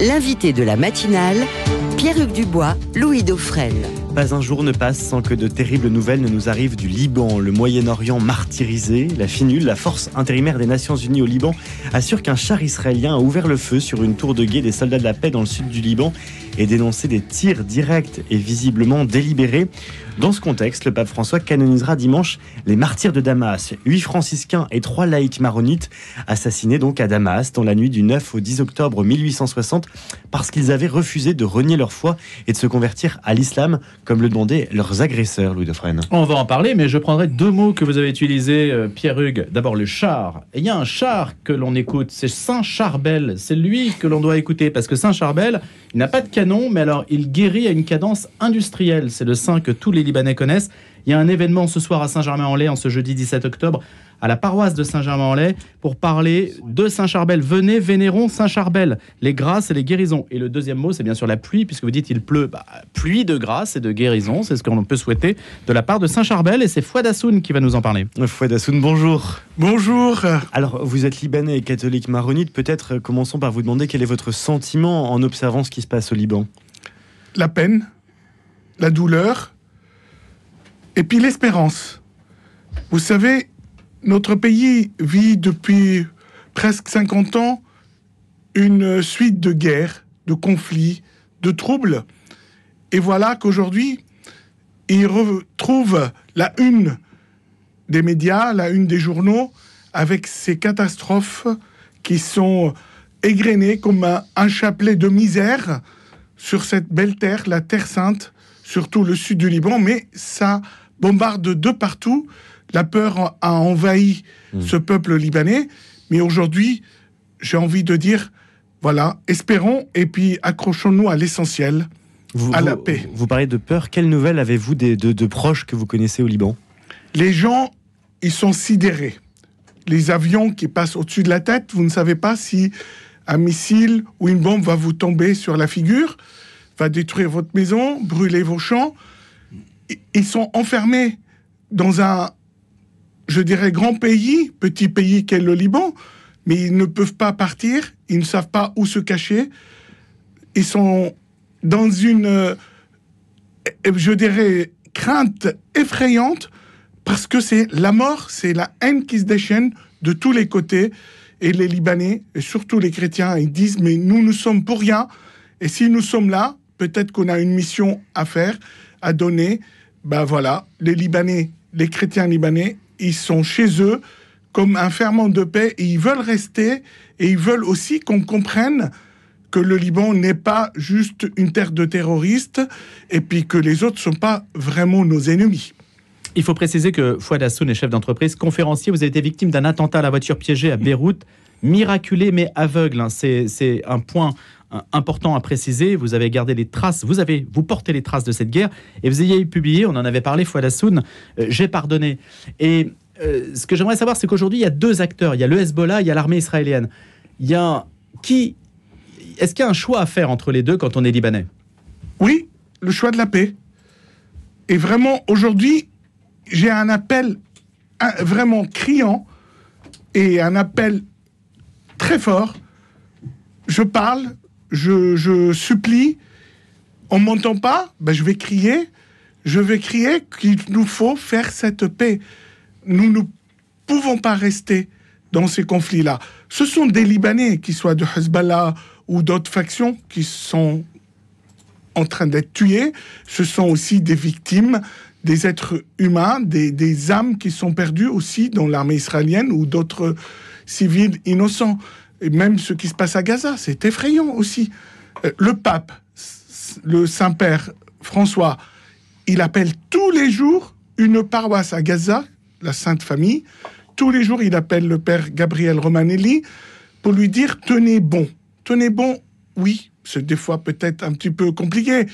l'invité de la matinale, Pierre-Hugues Dubois, Louis Dauphrel. Pas un jour ne passe sans que de terribles nouvelles ne nous arrivent du Liban, le Moyen-Orient martyrisé. La finule, la force intérimaire des Nations Unies au Liban, assure qu'un char israélien a ouvert le feu sur une tour de guet des soldats de la paix dans le sud du Liban et dénoncé des tirs directs et visiblement délibérés. Dans ce contexte, le pape François canonisera dimanche les martyrs de Damas, huit franciscains et trois laïcs maronites, assassinés donc à Damas dans la nuit du 9 au 10 octobre 1860 parce qu'ils avaient refusé de renier leur foi et de se convertir à l'islam comme le demandaient leurs agresseurs, Louis de On va en parler, mais je prendrai deux mots que vous avez utilisés, euh, Pierre Hugues. D'abord le char. il y a un char que l'on écoute, c'est Saint Charbel. C'est lui que l'on doit écouter parce que Saint Charbel, il n'a pas de canon, mais alors il guérit à une cadence industrielle. C'est le saint que tous les Libanais connaissent. Il y a un événement ce soir à Saint-Germain-en-Laye, en ce jeudi 17 octobre, à la paroisse de Saint-Germain-en-Laye, pour parler de Saint-Charbel. Venez, vénérons Saint-Charbel, les grâces et les guérisons. Et le deuxième mot, c'est bien sûr la pluie, puisque vous dites il pleut. Bah, pluie de grâce et de guérison, c'est ce qu'on peut souhaiter de la part de Saint-Charbel. Et c'est Fouad Assoun qui va nous en parler. Fouad Assoun, bonjour. Bonjour. Alors, vous êtes libanais et catholique maronite. Peut-être euh, commençons par vous demander quel est votre sentiment en observant ce qui se passe au Liban. La peine, la douleur, et puis l'espérance. Vous savez, notre pays vit depuis presque 50 ans une suite de guerres, de conflits, de troubles. Et voilà qu'aujourd'hui, il retrouve la une des médias, la une des journaux, avec ces catastrophes qui sont égrenées comme un, chapelet de misère sur cette belle terre, la Terre Sainte, surtout le sud du Liban, mais ça bombarde de partout. La peur a envahi hmm. ce peuple libanais. Mais aujourd'hui, j'ai envie de dire, voilà, espérons et puis accrochons-nous à l'essentiel, à la paix. Vous parlez de peur. Quelles nouvelles avez-vous de, de proches que vous connaissez au Liban Les gens, ils sont sidérés. Les avions qui passent au-dessus de la tête, vous ne savez pas si un missile ou une bombe va vous tomber sur la figure, va détruire votre maison, brûler vos champs ils sont enfermés dans un, je dirais, grand pays, petit pays qu'est le Liban, mais ils ne peuvent pas partir, ils ne savent pas où se cacher, ils sont dans une, euh, je dirais, crainte effrayante, parce que c'est la mort, c'est la haine qui se déchaîne de tous les côtés, et les Libanais, et surtout les chrétiens, ils disent, mais nous, nous sommes pour rien, et si nous sommes là, peut-être qu'on a une mission à faire, a donné, ben voilà, les Libanais, les chrétiens libanais, ils sont chez eux comme un ferment de paix et ils veulent rester et ils veulent aussi qu'on comprenne que le Liban n'est pas juste une terre de terroristes et puis que les autres ne sont pas vraiment nos ennemis. Il faut préciser que Fouad Assoun est chef d'entreprise, conférencier. Vous avez été victime d'un attentat à la voiture piégée à Beyrouth. Miraculé mais aveugle, hein. c'est un point important à préciser. Vous avez gardé les traces, vous avez vous portez les traces de cette guerre et vous ayez publié, on en avait parlé, Fouad Assoun, euh, J'ai pardonné. Et euh, ce que j'aimerais savoir, c'est qu'aujourd'hui, il y a deux acteurs. Il y a le Hezbollah, il y a l'armée israélienne. Il y a qui Est-ce qu'il y a un choix à faire entre les deux quand on est libanais Oui, le choix de la paix. Et vraiment, aujourd'hui, j'ai un appel vraiment criant et un appel très fort. Je parle, je, supplie. On m'entend pas ben, Je vais crier. Je vais crier qu'il nous faut faire cette paix. Nous ne pouvons pas rester dans ces conflits-là. Ce sont des Libanais, qu'ils soient de Hezbollah ou d'autres factions, qui sont en train d'être tués. Ce sont aussi des victimes des êtres humains, des, âmes qui sont perdues aussi dans l'armée israélienne ou d'autres civils innocents. Et même ce qui se passe à Gaza, c'est effrayant aussi. Euh, le pape, le Saint-Père François, il appelle tous les jours une paroisse à Gaza, la Sainte Famille. Tous les jours, il appelle le père Gabriel Romanelli pour lui dire tenez bon. Tenez bon, oui, c'est des fois peut-être un petit peu compliqué,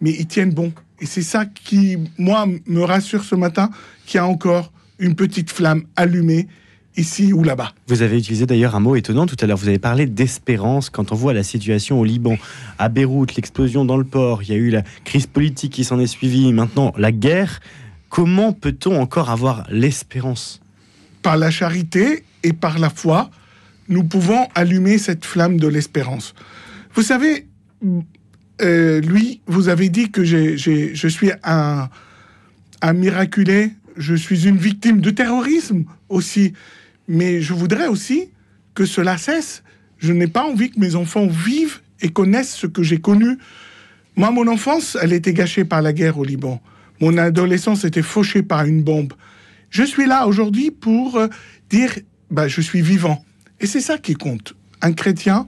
mais ils tiennent bon. Et c'est ça qui, moi, me rassure ce matin, qu'il y a encore une petite flamme allumée ici ou là-bas. Vous avez utilisé d'ailleurs un mot étonnant tout à l'heure. Vous avez parlé d'espérance quand on voit la situation au Liban, à Beyrouth, l'explosion dans le port, il y a eu la crise politique qui s'en est suivie, maintenant la guerre. Comment peut-on encore avoir l'espérance Par la charité et par la foi, nous pouvons allumer cette flamme de l'espérance. Vous savez, euh, lui, vous avez dit que je suis un, miraculé, je suis une victime de terrorisme aussi. Mais je voudrais aussi que cela cesse. Je n'ai pas envie que mes enfants vivent et connaissent ce que j'ai connu. Moi, mon enfance, elle était gâchée par la guerre au Liban. Mon adolescence était fauchée par une bombe. Je suis là aujourd'hui pour euh, dire, bah, je suis vivant. Et c'est ça qui compte. Un chrétien,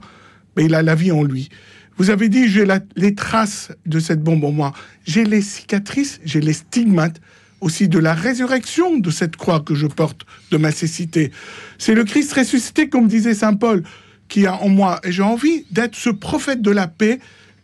bah, il a la vie en lui. Vous avez dit, j'ai les traces de cette bombe en moi. J'ai les cicatrices, j'ai les stigmates aussi de la résurrection de cette croix que je porte de ma cécité. C'est le Christ ressuscité, comme disait Saint Paul, qui a en moi. Et j'ai envie d'être ce prophète de la paix,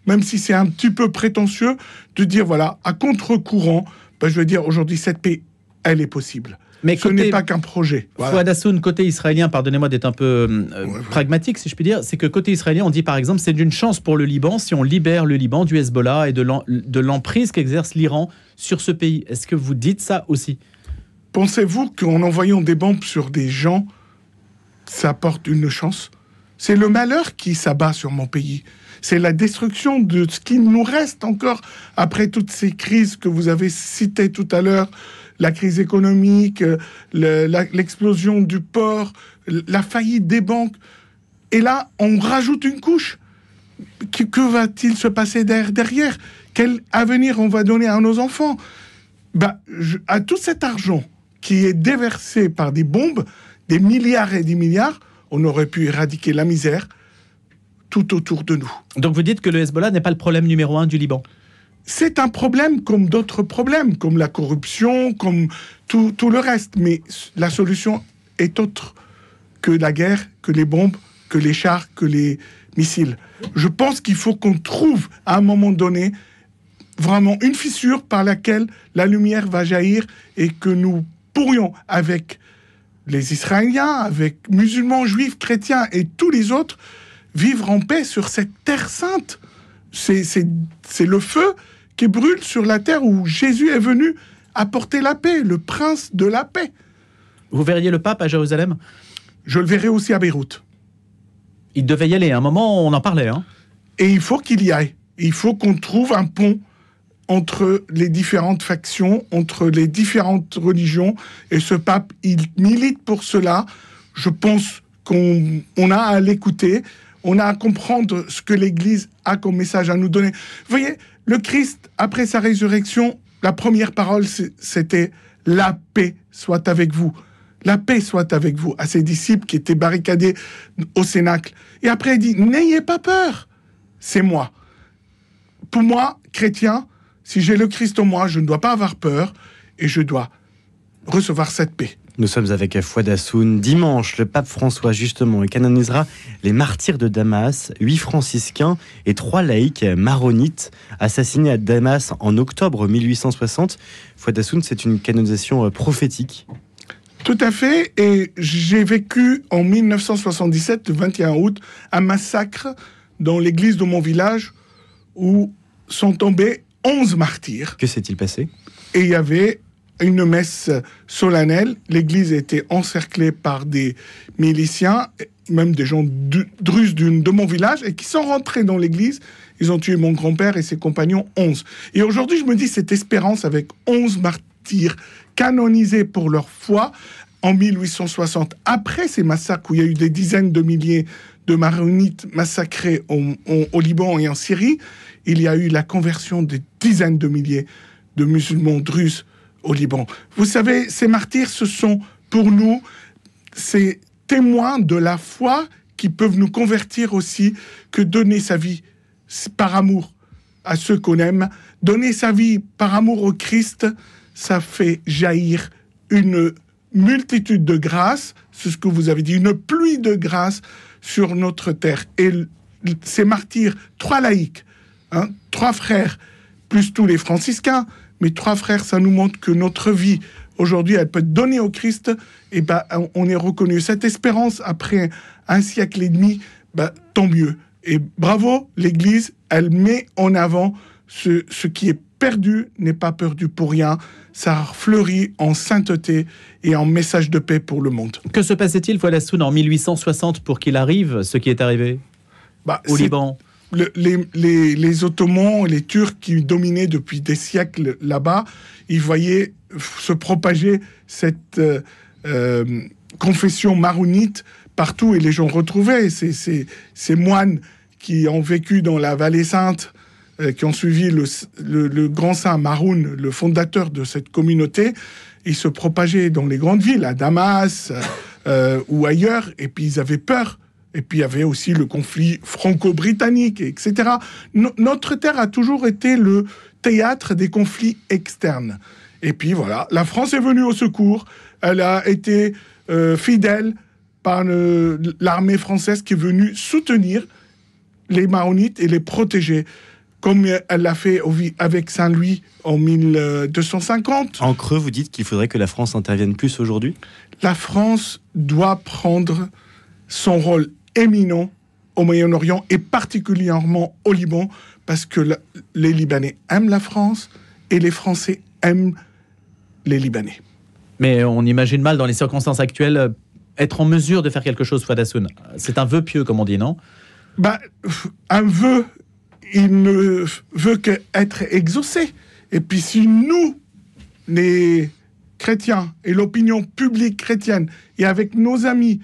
même si c'est un petit peu prétentieux, de dire, voilà, à contre-courant, ben, je veux dire, aujourd'hui, cette paix, elle est possible. Mais ce n'est pas qu'un projet. Fouad Assoun, côté israélien, pardonnez-moi d'être un peu euh, pragmatique, si je puis dire, c'est que côté israélien, on dit par exemple, c'est d'une chance pour le Liban si on libère le Liban du Hezbollah et de l'emprise qu'exerce l'Iran sur ce pays. Est-ce que vous dites ça aussi Pensez-vous qu'en envoyant des bombes sur des gens, ça apporte une chance C'est le malheur qui s'abat sur mon pays. C'est la destruction de ce qui nous reste encore après toutes ces crises que vous avez citées tout à l'heure, la crise économique, euh, l'explosion du port, la faillite des banques. Et là, on rajoute une couche. Que, va-t-il se passer derrière Quel avenir on va donner à nos enfants bah, À tout cet argent qui est déversé par des bombes, des milliards et des milliards, on aurait pu éradiquer la misère tout autour de nous. Donc vous dites que le Hezbollah n'est pas le problème numéro un du Liban c'est un problème comme d'autres problèmes, comme la corruption, comme tout, le reste. Mais la solution est autre que la guerre, que les bombes, que les chars, que les missiles. Je pense qu'il faut qu'on trouve à un moment donné vraiment une fissure par laquelle la lumière va jaillir et que nous pourrions, avec les Israéliens, avec musulmans, juifs, chrétiens et tous les autres, vivre en paix sur cette terre sainte. C'est le feu, qui brûle sur la terre où Jésus est venu apporter la paix, le prince de la paix. Vous verriez le pape à Jérusalem Je le verrai aussi à Beyrouth. Il devait y aller, à un moment on en parlait. Hein. Et il faut qu'il y aille. Il faut qu'on trouve un pont entre les différentes factions, entre les différentes religions. Et ce pape, il milite pour cela. Je pense qu'on a à l'écouter, on a à comprendre ce que l'Église a comme message à nous donner. Vous voyez, le Christ, après sa résurrection, la première parole, c'était La paix soit avec vous. La paix soit avec vous à ses disciples qui étaient barricadés au Cénacle. Et après, il dit, n'ayez pas peur, c'est moi. Pour moi, chrétien, si j'ai le Christ en moi, je ne dois pas avoir peur et je dois recevoir cette paix. Nous sommes avec Fouad Assoun. Dimanche, le pape François, justement, canonisera les martyrs de Damas, huit franciscains et trois laïcs maronites assassinés à Damas en octobre 1860. Fouad Assoun, c'est une canonisation euh, prophétique. Tout à fait. Et j'ai vécu en 1977, le 21 août, un massacre dans l'église de mon village où sont tombés 11 martyrs. Que s'est-il passé Et il y avait une messe solennelle. L'église a été encerclée par des miliciens, même des gens drus de mon village, et qui sont rentrés dans l'église. Ils ont tué mon grand-père et ses compagnons, 11. Et aujourd'hui, je me dis, cette espérance avec 11 martyrs canonisés pour leur foi en 1860, après ces massacres où il y a eu des dizaines de milliers de maronites massacrés au, Liban et en Syrie, il y a eu la conversion des dizaines de milliers de musulmans drus au Liban. Vous savez, ces martyrs, ce sont pour nous ces témoins de la foi qui peuvent nous convertir aussi que donner sa vie par amour à ceux qu'on aime, donner sa vie par amour au Christ, ça fait jaillir une multitude de grâces, c'est ce que vous avez dit, une pluie de grâces sur notre terre. Et ces martyrs, trois laïcs, hein, trois frères, plus tous les franciscains. Mes trois frères, ça nous montre que notre vie, aujourd'hui, elle peut être donnée au Christ. Et ben, on est reconnu. Cette espérance, après un siècle et demi, bah, tant mieux. Et bravo, l'Église, elle met en avant ce, ce qui est perdu n'est pas perdu pour rien. Ça fleurit en sainteté et en message de paix pour le monde. Que se passait-il, Soun en 1860 pour qu'il arrive ce qui est arrivé bah, au Liban les, Ottomans les Turcs qui dominaient depuis des siècles là-bas, ils voyaient se propager cette euh, euh, confession maronite partout et les gens retrouvaient ces, moines qui ont vécu dans la vallée sainte, euh, qui ont suivi le, grand saint Maroun, le fondateur de cette communauté. Ils se propageaient dans les grandes villes, à Damas ou ailleurs, et puis ils avaient peur et puis il y avait aussi le conflit franco-britannique, etc. notre terre a toujours été le théâtre des conflits externes. Et puis voilà, la France est venue au secours, elle a été euh, fidèle par l'armée française qui est venue soutenir les Maronites et les protéger comme elle l'a fait avec Saint-Louis en 1250. En creux, vous dites qu'il faudrait que la France intervienne plus aujourd'hui La France doit prendre son rôle éminent au Moyen-Orient et particulièrement au Liban, parce que les Libanais aiment la France et les Français aiment les Libanais. Mais on imagine mal dans les circonstances actuelles euh, être en mesure de faire quelque chose, Fouad C'est un vœu pieux, comme on dit, non bah, Un vœu, il ne veut qu'être exaucé. Et puis si nous, les chrétiens et l'opinion publique chrétienne, et avec nos amis,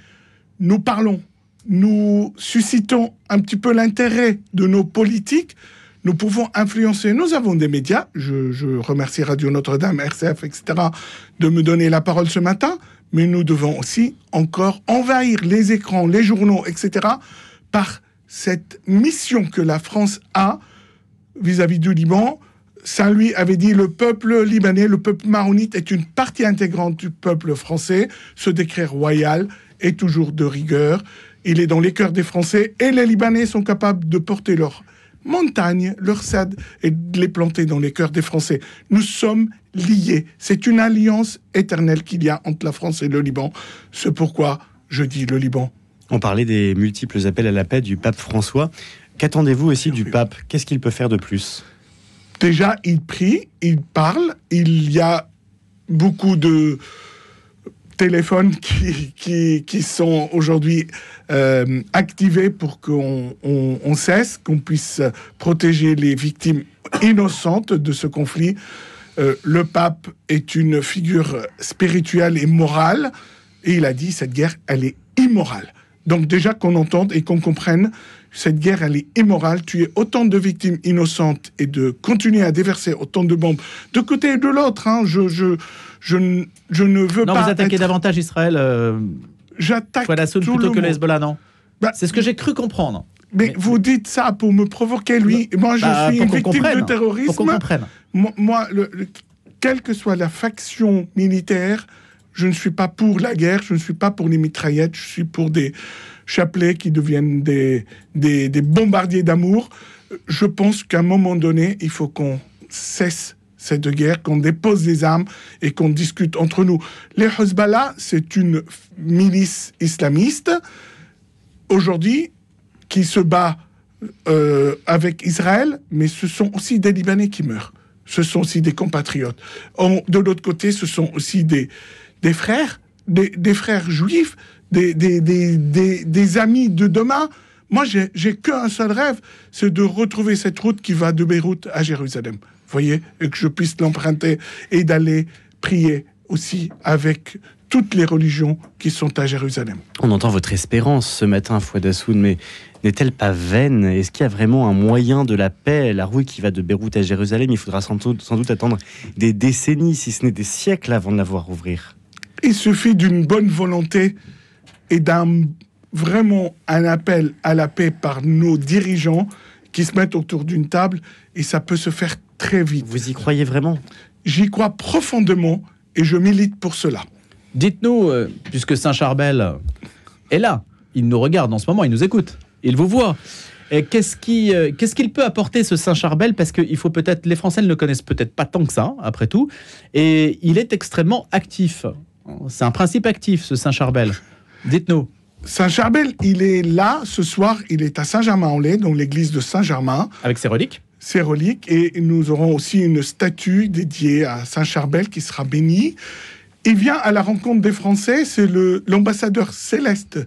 nous parlons nous suscitons un petit peu l'intérêt de nos politiques, nous pouvons influencer. Nous avons des médias, je, remercie Radio Notre-Dame, RCF, etc., de me donner la parole ce matin, mais nous devons aussi encore envahir les écrans, les journaux, etc., par cette mission que la France a vis-à-vis -vis du Liban. Saint-Louis avait dit le peuple libanais, le peuple maronite est une partie intégrante du peuple français. Ce décret royal est toujours de rigueur. Il est dans les cœurs des Français et les Libanais sont capables de porter leur montagne, leur SAD, et de les planter dans les cœurs des Français. Nous sommes liés. C'est une alliance éternelle qu'il y a entre la France et le Liban. C'est pourquoi je dis le Liban. On parlait des multiples appels à la paix du pape François. Qu'attendez-vous aussi du pape Qu'est-ce qu'il peut faire de plus Déjà, il prie, il parle, il y a beaucoup de, téléphones qui, qui, qui sont aujourd'hui euh, activés pour qu'on on, cesse, qu'on puisse protéger les victimes innocentes de ce conflit. Euh, le pape est une figure spirituelle et morale, et il a dit cette guerre, elle est immorale. Donc déjà qu'on entende et qu'on comprenne, cette guerre, elle est immorale, tuer autant de victimes innocentes et de continuer à déverser autant de bombes de côté et de l'autre. Hein. je, je je, ne, je ne veux pas. Non, vous attaquez davantage Israël. Euh, J'attaque. Soit la plutôt que le Hezbollah, non bah, C'est ce que j'ai cru comprendre. Mais, vous dites ça pour me provoquer, lui. Bah, moi, je bah, suis une victime de terrorisme. Pour qu'on Moi, le, quelle que soit la faction militaire, je ne suis pas pour la guerre, je ne suis pas pour les mitraillettes, je suis pour des chapelets qui deviennent des, des, des bombardiers d'amour. Je pense qu'à un moment donné, il faut qu'on cesse cette guerre, qu'on dépose des armes et qu'on discute entre nous. Les Hezbollah, c'est une milice islamiste aujourd'hui qui se bat euh, avec Israël, mais ce sont aussi des Libanais qui meurent. Ce sont aussi des compatriotes. de l'autre côté, ce sont aussi des, des frères, des, frères juifs, des, des, des amis de demain moi, j'ai qu'un seul rêve, c'est de retrouver cette route qui va de Beyrouth à Jérusalem. Voyez, et que je puisse l'emprunter et d'aller prier aussi avec toutes les religions qui sont à Jérusalem. On entend votre espérance ce matin, Fouadassoun, mais n'est-elle pas vaine Est-ce qu'il y a vraiment un moyen de la paix La route qui va de Beyrouth à Jérusalem, il faudra sans doute, sans doute attendre des décennies, si ce n'est des siècles, avant de la voir ouvrir. Il suffit d'une bonne volonté et d'un vraiment un appel à la paix par nos dirigeants qui se mettent autour d'une table et ça peut se faire très vite. Vous y croyez vraiment J'y crois profondément et je milite pour cela. Dites-nous, euh, puisque Saint-Charbel est là, il nous regarde en ce moment, il nous écoute, il vous voit. Euh, qu'est-ce qu'il peut apporter ce Saint-Charbel Parce qu'il faut peut-être, les Français ne le connaissent peut-être pas tant que ça, après tout. Et il est extrêmement actif. C'est un principe actif, ce Saint-Charbel. Dites-nous. Saint-Charbel, il est là ce soir, il est à Saint-Germain-en-Laye, dans l'église de Saint-Germain. Avec ses reliques Ses reliques, et nous aurons aussi une statue dédiée à Saint-Charbel qui sera bénie. Il vient à la rencontre des Français, c'est l'ambassadeur céleste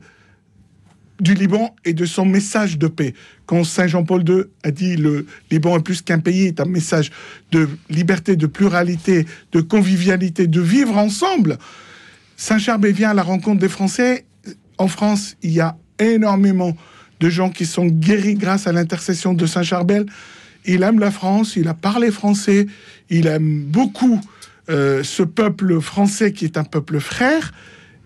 du Liban et de son message de paix. Quand Saint Jean-Paul II a dit le Liban est plus qu'un pays, c'est un message de liberté, de pluralité, de convivialité, de vivre ensemble, Saint Saint-Charbel vient à la rencontre des Français en France, il y a énormément de gens qui sont guéris grâce à l'intercession de Saint Charbel. Il aime la France, il a parlé français, il aime beaucoup euh, ce peuple français qui est un peuple frère.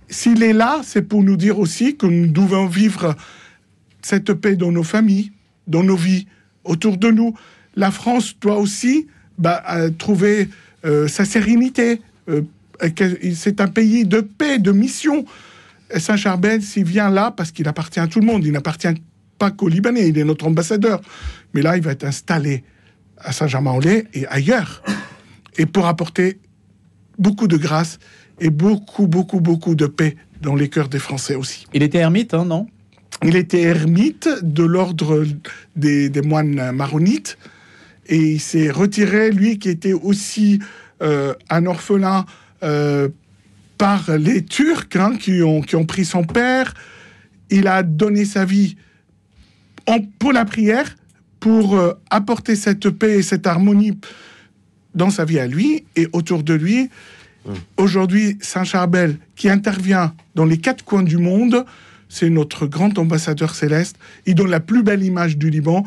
S'il est là, c'est pour nous dire aussi que nous devons vivre cette paix dans nos familles, dans nos vies, autour de nous. La France doit aussi bah, euh, trouver euh, sa sérénité. c'est un pays de paix, de mission. Saint-Charbel, s'il vient là, parce qu'il appartient à tout le monde, il n'appartient pas qu'aux Libanais, il est notre ambassadeur. Mais là, il va être installé à Saint-Germain-en-Laye et ailleurs. Et pour apporter beaucoup de grâce et beaucoup, beaucoup, beaucoup de paix dans les cœurs des Français aussi. Il était ermite, hein, non Il était ermite de l'ordre des, moines maronites. Et il s'est retiré, lui qui était aussi euh, un orphelin euh, par les Turcs hein, qui, ont, qui ont pris son père. Il a donné sa vie en, pour la prière, pour euh, apporter cette paix et cette harmonie dans sa vie à lui et autour de lui. Mmh. Aujourd'hui, Saint-Charbel, qui intervient dans les quatre coins du monde, c'est notre grand ambassadeur céleste. Il donne la plus belle image du Liban.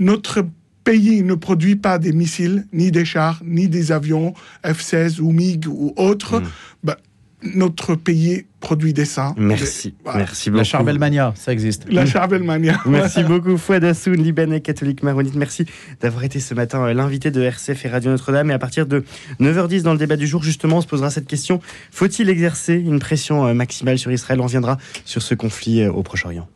Notre pays ne produit pas des missiles, ni des chars, ni des avions F-16 ou MiG ou autres. Mmh. Bah, notre pays produit des saints. Merci, merci beaucoup. La charbelmania, ça existe. La charbelmania. merci beaucoup Fouad Assoun, Libanais catholique maronite. Merci d'avoir été ce matin euh, l'invité de RCF et Radio Notre-Dame. Et à partir de 9h10 dans le débat du jour, justement, on se posera cette question. Faut-il exercer une pression euh, maximale sur Israël On reviendra sur ce conflit euh, au Proche-Orient.